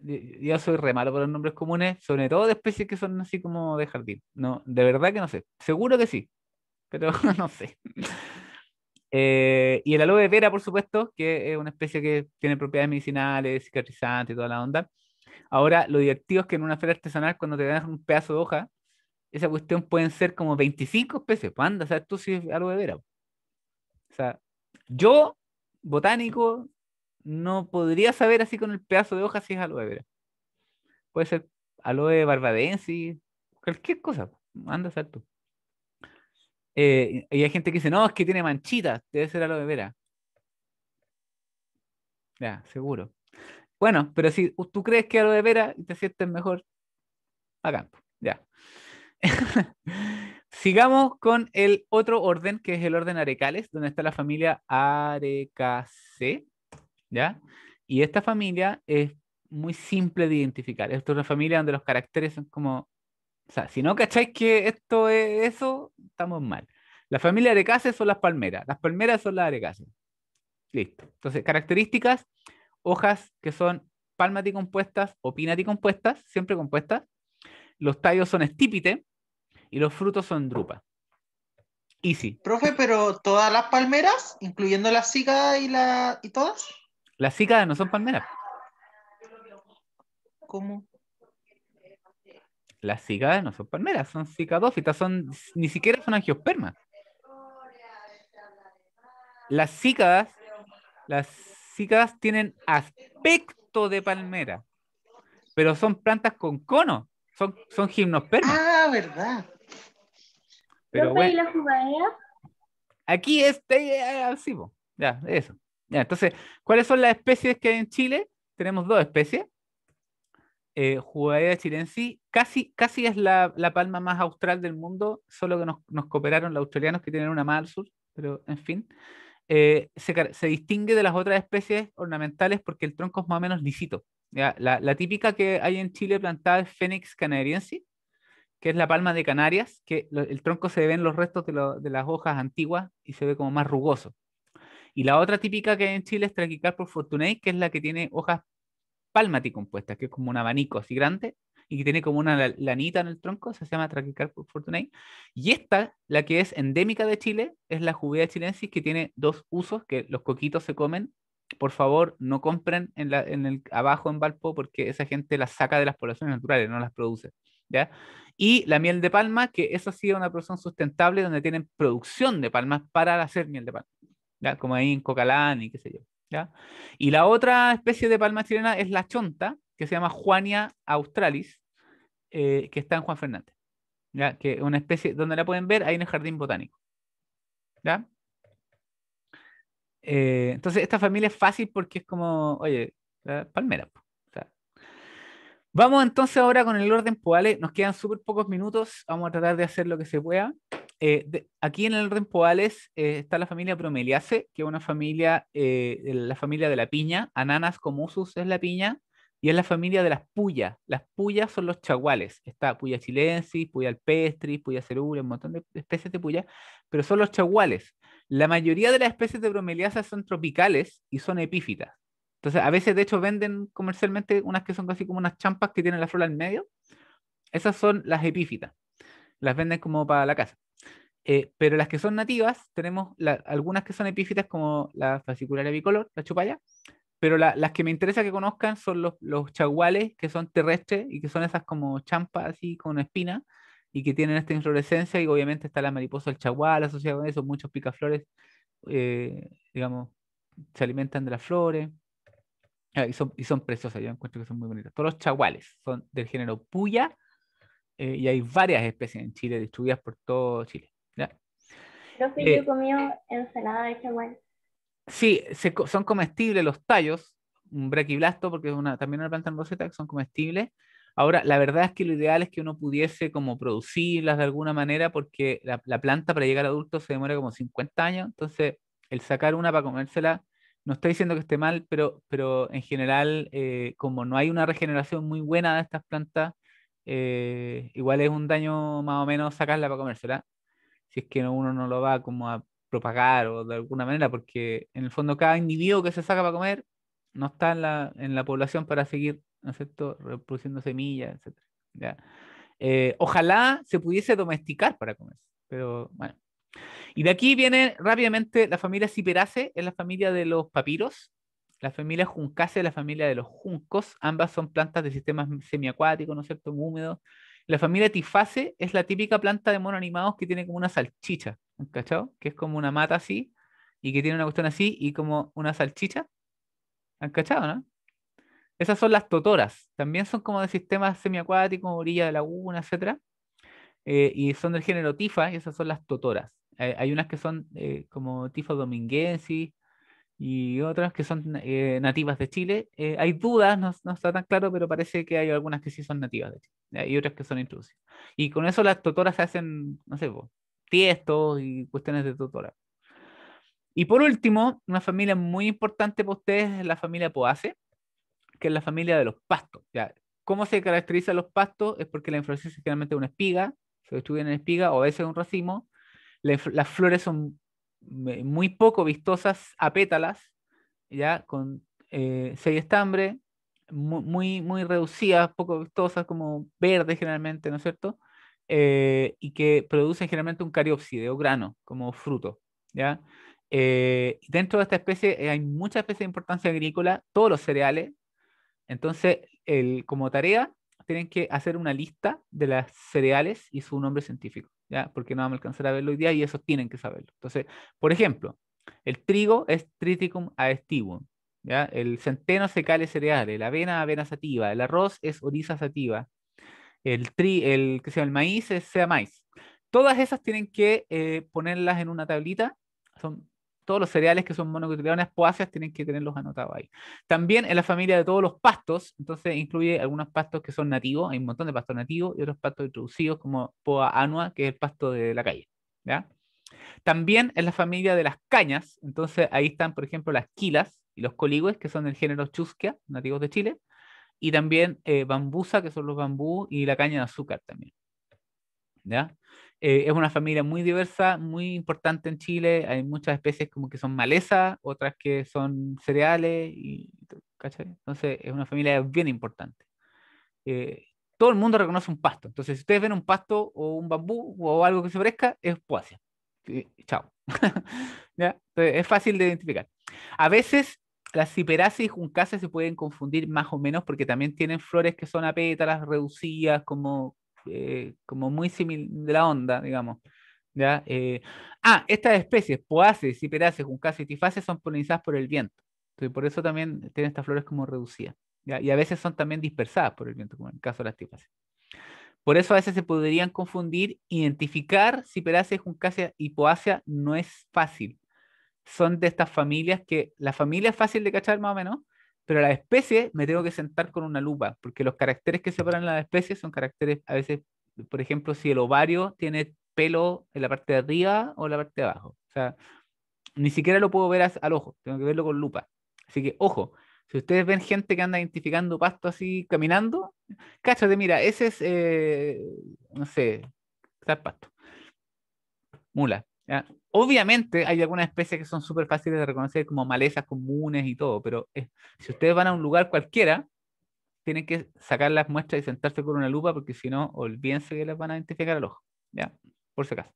Yo soy re malo por los nombres comunes, sobre todo de especies que son así como de jardín. No, de verdad que no sé. Seguro que sí, pero no sé. Eh, y el aloe vera, por supuesto, que es una especie que tiene propiedades medicinales, cicatrizantes y toda la onda. Ahora, lo divertido es que en una feria artesanal, cuando te dan un pedazo de hoja, esa cuestión pueden ser como 25 especies. Pues anda, sea, tú si es algo de vera? O sea, yo, botánico, no podría saber así con el pedazo de hoja si es aloe vera. Puede ser aloe barbadensis, cualquier cosa. Pues. Anda a ser tú. y hay gente que dice, no, es que tiene manchitas, debe ser aloe vera. Ya, seguro. Bueno, pero si tú crees que de vera y te sientes mejor, acá, ya. Sigamos con el otro orden, que es el orden Arecales, donde está la familia Arecaceae, ¿ya? Y esta familia es muy simple de identificar. Esto es una familia donde los caracteres son como... O sea, si no cacháis que esto es eso, estamos mal. La familia Arecaceae son las palmeras, las palmeras son las Arecaceae. Listo. Entonces, características hojas que son compuestas o pinati-compuestas, siempre compuestas. Los tallos son estípite y los frutos son drupa. ¿Y Easy. Profe, pero todas las palmeras, incluyendo la cícadas y, la... y todas. Las cícadas no son palmeras. ¿Cómo? Las cícadas no son palmeras, son cicadófitas, son, ni siquiera son angiospermas. Las cícadas, las cicadas tienen aspecto de palmera, pero son plantas con cono, son, son gimnospermas. Ah, verdad. Pero la jugadera? Aquí este, así, ya, eso. Ya, entonces, ¿cuáles son las especies que hay en Chile? Tenemos dos especies. Eh, jugadera chilensis, casi, casi es la, la, palma más austral del mundo, solo que nos, nos cooperaron los australianos que tienen una más al sur, pero en fin. Eh, se, distingue de las otras especies ornamentales porque el tronco es más o menos lisito. La, típica que hay en Chile plantada es Fénix canadiense, que es la palma de Canarias, que el tronco se ve en los restos de, las hojas antiguas y se ve como más rugoso. Y la otra típica que hay en Chile es Trachycarpus fortunei, que es la que tiene hojas palmaticompuestas, que es como un abanico así grande, y que tiene como una lanita en el tronco, se llama Trachycarpus fortunae. Y esta, la que es endémica de Chile, es la jugueta chilensis que tiene dos usos que los coquitos se comen. Por favor, no compren en, la, en el, abajo en Valpo porque esa gente la saca de las poblaciones naturales, no las produce. ¿ya? Y la miel de palma, que eso sí es una producción sustentable donde tienen producción de palmas para hacer miel de palma, ¿ya? como ahí en Cocalán y qué sé yo. ¿Ya? Y la otra especie de palma chilena es la chonta, que se llama Juania australis, eh, que está en Juan Fernández. ¿ya? Que una especie, donde la pueden ver, ahí en el jardín botánico. Eh, entonces, esta familia es fácil porque es como, oye, palmera. Vamos entonces ahora con el orden Poales, pues, Nos quedan súper pocos minutos. Vamos a tratar de hacer lo que se pueda. Eh, aquí en el orden Poales pues, está la familia Bromeliaceae, que es una familia, la familia de la piña. Ananas como es la piña y es la familia de las puyas. Las puyas son los chaguales. Está puya chilensis, puya alpestris, puya cerúleo, un montón de especies de puya, pero son los chaguales. La mayoría de las especies de bromeliáceas son tropicales y son epífitas. Entonces, a veces, de hecho, venden comercialmente unas que son casi como unas champas que tienen la flor al medio. Esas son las epífitas. Las venden como para la casa. Eh, pero las que son nativas, tenemos algunas que son epífitas como la fascicularia bicolor, la chupalla, pero las que me interesa que conozcan son los, los, chaguales, que son terrestres y que son esas como champas así con espina y que tienen esta inflorescencia y obviamente está la mariposa el chagual asociada con eso, muchos picaflores, eh, digamos, se alimentan de las flores ah, y, son, preciosas, yo encuentro que son muy bonitas. Todos los chaguales son del género Puya eh, y hay varias especies en Chile distribuidas por todo Chile. Eh, yo sí que yo ensalada de chagual. Sí, son comestibles los tallos, un brequiblasto, porque es una, también una planta en que son comestibles. Ahora, la verdad es que lo ideal es que uno pudiese como producirlas de alguna manera, porque la, planta para llegar a adulto se demora como 50 años, entonces el sacar una para comérsela, no estoy diciendo que esté mal, pero, pero en general, eh, como no hay una regeneración muy buena de estas plantas, eh, igual es un daño más o menos sacarla para comérsela, si es que uno no lo va como a propagar o de alguna manera, porque en el fondo cada individuo que se saca para comer no está en la, en la población para seguir, ¿no es cierto?, reproduciendo semillas, etc. ¿ya? Eh, ojalá se pudiese domesticar para comer, pero bueno. Y de aquí viene rápidamente la familia siperace es la familia de los papiros, la familia Juncace es la familia de los juncos, ambas son plantas de sistemas semiacuáticos, ¿no es cierto?, húmedos. La familia Tiface es la típica planta de monoanimados animados que tiene como una salchicha. ¿cachado? Que es como una mata así y que tiene una cuestión así y como una salchicha. ¿Han cachado, no? Esas son las totoras. También son como de sistema semiacuático, orilla de laguna, etc. Eh, y son del género tifa y esas son las totoras. hay unas que son eh, como tifa dominguensis y otras que son eh, nativas de Chile. hay dudas, no, está tan claro, pero parece que hay algunas que sí son nativas de Chile y otras que son introducidas. Y con eso las totoras se hacen, no sé, tiestos y cuestiones de tutora. Y por último, una familia muy importante para ustedes es la familia Poace, que es la familia de los pastos. Ya, ¿Cómo se caracterizan los pastos? Es porque la inflorescencia es generalmente una espiga, se distribuyen en espiga o a veces un racimo. las flores son eh, muy poco vistosas a pétalas, ya con eh, seis estambres, muy, muy, muy reducidas, poco vistosas, como verdes generalmente, ¿no es cierto? Eh, y que producen generalmente un cariopside o grano como fruto. ¿ya? Eh, dentro de esta especie eh, hay muchas especies de importancia agrícola, todos los cereales. Entonces, el, como tarea, tienen que hacer una lista de las cereales y su nombre científico, ¿ya? porque no vamos a alcanzar a verlo hoy día y eso tienen que saberlo. Entonces, por ejemplo, el trigo es Triticum aestivum, ¿ya? el centeno secale cereales, la avena, avena sativa, el arroz es oriza sativa, el tri, el, que sea, el maíz sea maíz. Todas esas tienen que eh, ponerlas en una tablita. Son todos los cereales que son monocotiledones poáceas tienen que tenerlos anotados ahí. También en la familia de todos los pastos, entonces incluye algunos pastos que son nativos, hay un montón de pastos nativos y otros pastos introducidos como poa anua, que es el pasto de la calle. También en la familia de las cañas, entonces ahí están, por ejemplo, las quilas y los coligües, que son del género chusquia, nativos de Chile y también eh, bambusa, que son los bambú, y la caña de azúcar también. ¿Ya? Eh, es una familia muy diversa, muy importante en Chile. Hay muchas especies como que son maleza, otras que son cereales, y, Entonces es una familia bien importante. Eh, todo el mundo reconoce un pasto. Entonces, si ustedes ven un pasto o un bambú o algo que se parezca, es poasia. Eh, chao. ¿Ya? Entonces, es fácil de identificar. A veces las ciperáceas y Juncaceae se pueden confundir más o menos porque también tienen flores que son apétalas, reducidas, como, eh, como muy similar de la onda, digamos. ¿ya? Eh, ah, estas especies, Poaceae, Ciperaceae, Juncaceae y Tifaceae son polinizadas por el viento. Entonces, por eso también tienen estas flores como reducidas. Y a veces son también dispersadas por el viento, como en el caso de las Tifaceae. Por eso a veces se podrían confundir, identificar Ciperaceae, Juncaceae y Poaceae no es fácil son de estas familias que la familia es fácil de cachar más o menos, pero la especie me tengo que sentar con una lupa, porque los caracteres que separan las especies son caracteres a veces, por ejemplo, si el ovario tiene pelo en la parte de arriba o en la parte de abajo. O sea, ni siquiera lo puedo ver al ojo, tengo que verlo con lupa. Así que, ojo, si ustedes ven gente que anda identificando pasto así caminando, cáchate, mira, ese es, eh, no sé, el pasto. Mula. ¿ya? Obviamente hay algunas especies que son súper fáciles de reconocer como malezas comunes y todo, pero eh, si ustedes van a un lugar cualquiera, tienen que sacar las muestras y sentarse con una lupa porque si no, olvídense que las van a identificar al ojo, ¿ya? Por si acaso.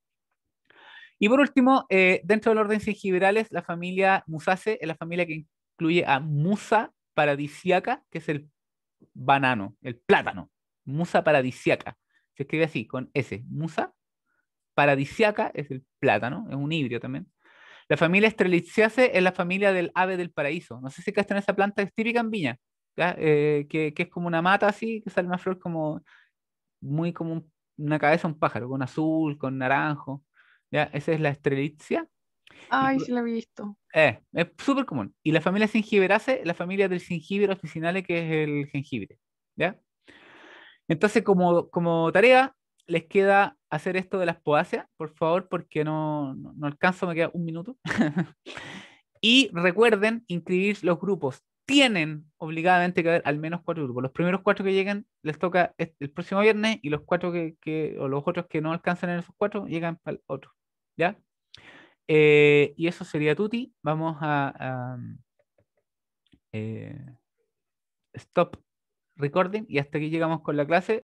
Y por último, eh, dentro del orden gingibrales, la familia Musace es la familia que incluye a Musa paradisiaca, que es el banano, el plátano. Musa paradisiaca. Se escribe así, con S. Musa paradisiaca es el plátano, es un híbrido también. La familia estrelitziace es la familia del ave del paraíso. No sé si en esa planta, es típica en Viña, eh, que, es como una mata así, que sale una flor como muy como una cabeza, un pájaro, con azul, con naranjo. ¿ya? Esa es la Estrelitzia. Ay, sí la he visto. Eh, es súper común. Y la familia singiberace, la familia del gingibre oficinale, que es el jengibre. ¿ya? Entonces, como tarea, les queda hacer esto de las poáceas, por favor, porque no, no, alcanzo, me queda un minuto. y recuerden inscribir los grupos. Tienen obligadamente que haber al menos cuatro grupos. Los primeros cuatro que lleguen les toca el próximo viernes y los cuatro que, o los otros que no alcanzan en esos cuatro llegan para el otro. ¿Ya? Eh, y eso sería Tuti. Vamos a, eh, stop recording y hasta aquí llegamos con la clase.